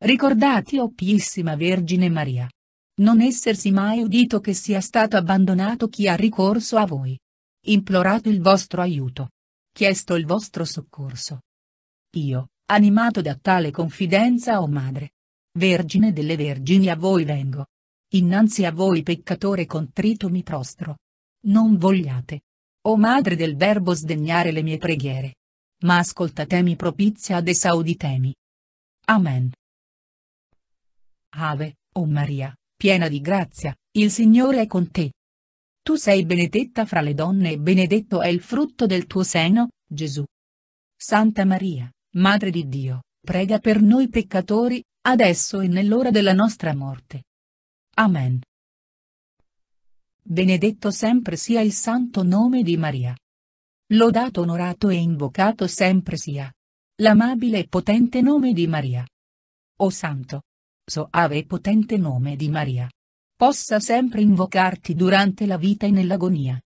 Ricordati o Piissima Vergine Maria. Non essersi mai udito che sia stato abbandonato chi ha ricorso a voi. Implorato il vostro aiuto. Chiesto il vostro soccorso. Io, animato da tale confidenza o oh madre. Vergine delle vergini a voi vengo. Innanzi a voi peccatore contrito mi prostro. Non vogliate. O madre del verbo sdegnare le mie preghiere. Ma ascoltatemi propizia ad esauditemi. Amen. Ave, o oh Maria, piena di grazia, il Signore è con te. Tu sei benedetta fra le donne e benedetto è il frutto del tuo seno, Gesù. Santa Maria, Madre di Dio, prega per noi peccatori, adesso e nell'ora della nostra morte. Amen. Benedetto sempre sia il santo nome di Maria. Lodato onorato e invocato sempre sia. L'amabile e potente nome di Maria. O Santo, soave e potente nome di Maria. Possa sempre invocarti durante la vita e nell'agonia.